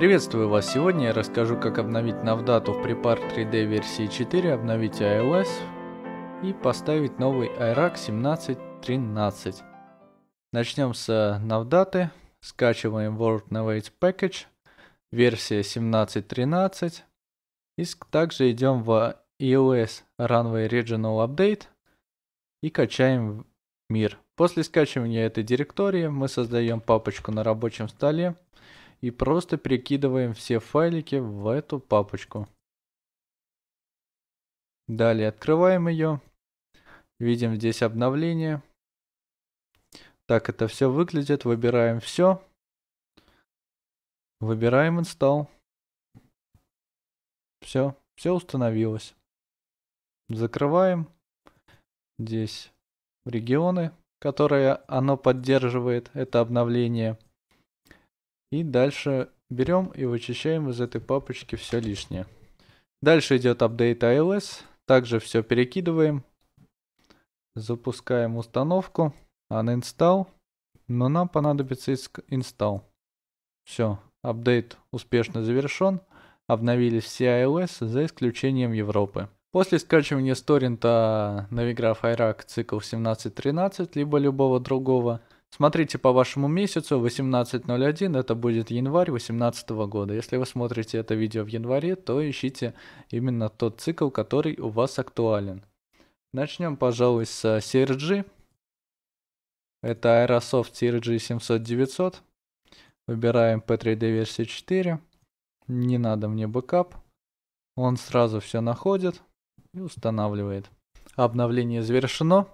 Приветствую вас! Сегодня я расскажу, как обновить Navdata в Prepar 3D версии 4, обновить iOS и поставить новый iRack 17.13. Начнем с Navdata, э, скачиваем World Navigates Package, версия 17.13 и также идем в iOS Runway Regional Update и качаем мир. После скачивания этой директории мы создаем папочку на рабочем столе, и просто перекидываем все файлики в эту папочку. Далее открываем ее. Видим здесь обновление. Так это все выглядит. Выбираем все. Выбираем install. Все, все установилось. Закрываем. Здесь регионы, которые оно поддерживает, это обновление. И дальше берем и вычищаем из этой папочки все лишнее. Дальше идет апдейт iOS. Также все перекидываем. Запускаем установку. Uninstall. Но нам понадобится install. Все. Апдейт успешно завершен. Обновились все iOS за исключением Европы. После скачивания с торрента э, Navigraph Iraq цикл 17.13, либо любого другого, Смотрите по вашему месяцу 18.01, это будет январь 2018 года. Если вы смотрите это видео в январе, то ищите именно тот цикл, который у вас актуален. Начнем, пожалуй, с CRG. Э, это Aerosoft CRG 700-900. Выбираем P3D версию 4. Не надо мне бэкап. Он сразу все находит и устанавливает. Обновление завершено.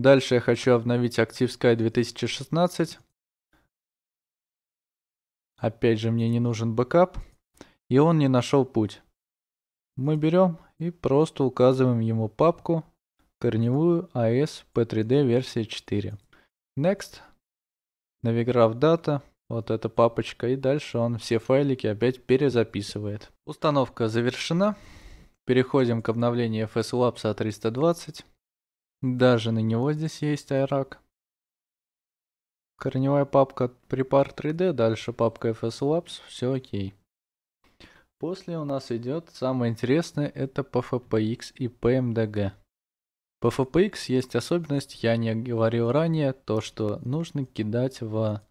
Дальше я хочу обновить актив Sky 2016. Опять же, мне не нужен бэкап. И он не нашел путь. Мы берем и просто указываем ему папку корневую AS а P3D версия 4. Next. Navigraph Data. Вот эта папочка. И дальше он все файлики опять перезаписывает. Установка завершена. Переходим к обновлению FS Labs 320. А даже на него здесь есть айрак. Корневая папка Prepar 3D, дальше папка FS Labs, все окей. После у нас идет самое интересное, это PFPX и PMDG. PFPX есть особенность, я не говорил ранее, то что нужно кидать в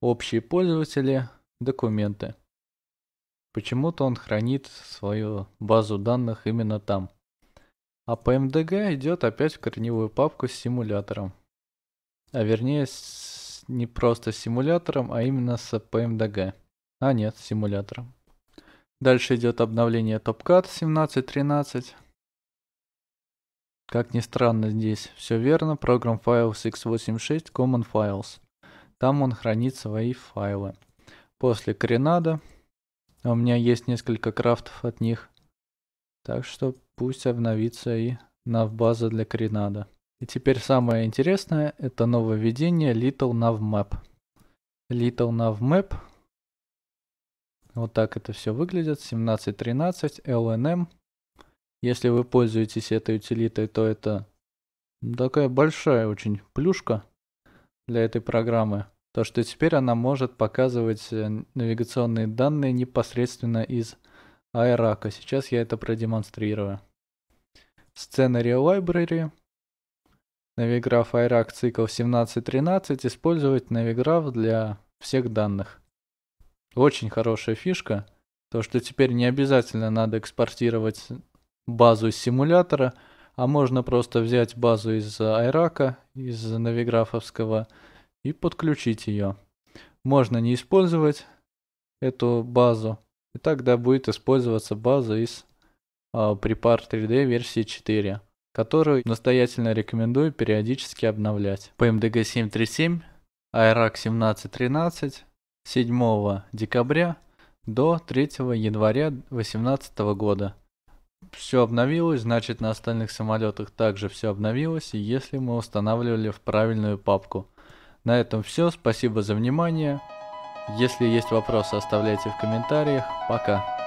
общие пользователи документы. Почему-то он хранит свою базу данных именно там. А PMDG идет опять в корневую папку с симулятором. А вернее, с, не просто с симулятором, а именно с PMDG. А нет, с симулятором. Дальше идет обновление TopCat 17.13. Как ни странно, здесь все верно. Program Files x86 Common Files. Там он хранит свои файлы. После Кренада. У меня есть несколько крафтов от них. Так что пусть обновится и навбаза для Кринада. И теперь самое интересное, это нововведение Little NavMap. Little NavMap. Вот так это все выглядит. 17.13 LNM. Если вы пользуетесь этой утилитой, то это такая большая очень плюшка для этой программы. То, что теперь она может показывать э, навигационные данные непосредственно из Айрака. Сейчас я это продемонстрирую. Сценарий Library. Навиграф Айрак цикл 17.13. Использовать навиграф для всех данных. Очень хорошая фишка. То, что теперь не обязательно надо экспортировать базу из симулятора, а можно просто взять базу из Айрака, из навиграфовского, и подключить ее. Можно не использовать эту базу, и тогда будет использоваться база из э, Prepar 3D версии 4, которую настоятельно рекомендую периодически обновлять. По 737 ARAC 1713 7 декабря до 3 января 2018 года. Все обновилось, значит на остальных самолетах также все обновилось, если мы устанавливали в правильную папку. На этом все, спасибо за внимание. Если есть вопросы, оставляйте в комментариях. Пока.